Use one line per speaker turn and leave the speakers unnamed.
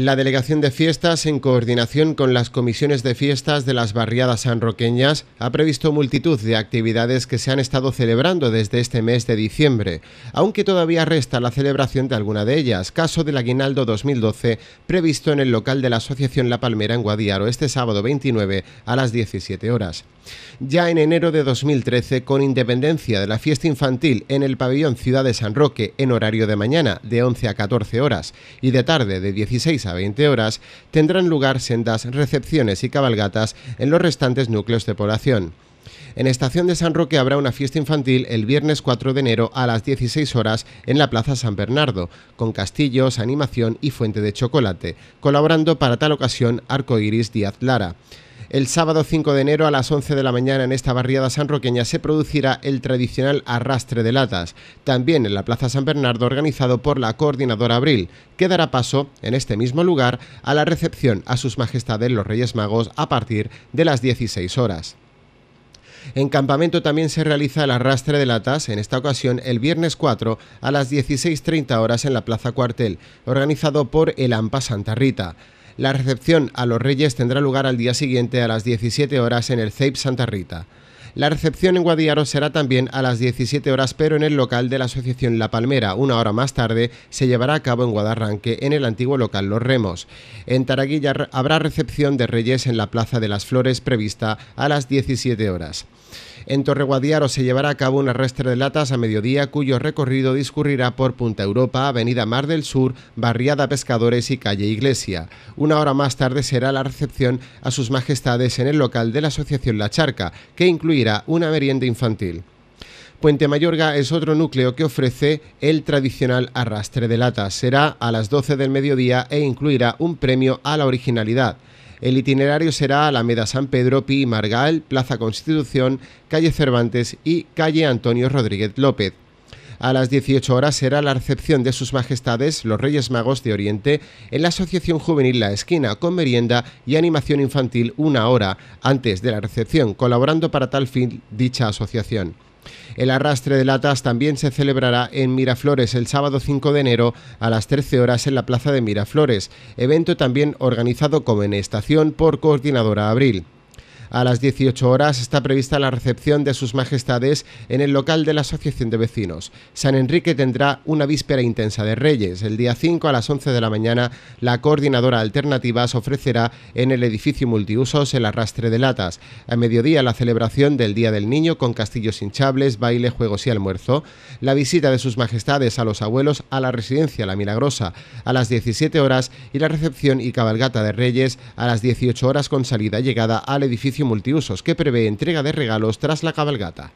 La Delegación de Fiestas, en coordinación con las comisiones de fiestas de las barriadas sanroqueñas, ha previsto multitud de actividades que se han estado celebrando desde este mes de diciembre, aunque todavía resta la celebración de alguna de ellas, caso del Aguinaldo 2012, previsto en el local de la Asociación La Palmera en Guadiaro este sábado 29 a las 17 horas. Ya en enero de 2013, con independencia de la fiesta infantil en el pabellón Ciudad de San Roque en horario de mañana de 11 a 14 horas y de tarde de 16 a a 20 horas, tendrán lugar sendas, recepciones y cabalgatas en los restantes núcleos de población. En Estación de San Roque habrá una fiesta infantil el viernes 4 de enero a las 16 horas en la Plaza San Bernardo, con castillos, animación y fuente de chocolate, colaborando para tal ocasión Arcoiris Díaz Lara. El sábado 5 de enero a las 11 de la mañana en esta barriada sanroqueña se producirá el tradicional arrastre de latas, también en la Plaza San Bernardo organizado por la coordinadora Abril, que dará paso, en este mismo lugar, a la recepción a sus majestades los Reyes Magos a partir de las 16 horas. En campamento también se realiza el arrastre de latas, en esta ocasión el viernes 4 a las 16.30 horas en la Plaza Cuartel, organizado por el AMPA Santa Rita. La recepción a los Reyes tendrá lugar al día siguiente a las 17 horas en el CEIP Santa Rita. La recepción en Guadiaro será también a las 17 horas, pero en el local de la Asociación La Palmera. Una hora más tarde se llevará a cabo en Guadarranque, en el antiguo local Los Remos. En Taraguilla habrá recepción de Reyes en la Plaza de las Flores prevista a las 17 horas. En Torreguadiaro se llevará a cabo un arrastre de latas a mediodía cuyo recorrido discurrirá por Punta Europa, Avenida Mar del Sur, Barriada Pescadores y Calle Iglesia. Una hora más tarde será la recepción a sus majestades en el local de la Asociación La Charca, que incluirá una merienda infantil. Puente Mayorga es otro núcleo que ofrece el tradicional arrastre de latas. Será a las 12 del mediodía e incluirá un premio a la originalidad. El itinerario será Alameda San Pedro, Pi Margal, Plaza Constitución, Calle Cervantes y Calle Antonio Rodríguez López. A las 18 horas será la recepción de sus majestades, los Reyes Magos de Oriente, en la Asociación Juvenil La Esquina, con merienda y animación infantil una hora antes de la recepción, colaborando para tal fin dicha asociación. El arrastre de latas también se celebrará en Miraflores el sábado 5 de enero a las 13 horas en la Plaza de Miraflores, evento también organizado como en estación por Coordinadora Abril. A las 18 horas está prevista la recepción de sus majestades en el local de la Asociación de Vecinos. San Enrique tendrá una víspera intensa de Reyes. El día 5 a las 11 de la mañana, la coordinadora alternativa se ofrecerá en el edificio multiusos el arrastre de latas. A mediodía, la celebración del Día del Niño con castillos hinchables, baile, juegos y almuerzo. La visita de sus majestades a los abuelos a la residencia La Milagrosa a las 17 horas y la recepción y cabalgata de Reyes a las 18 horas con salida y llegada al edificio multiusos que prevé entrega de regalos tras la cabalgata.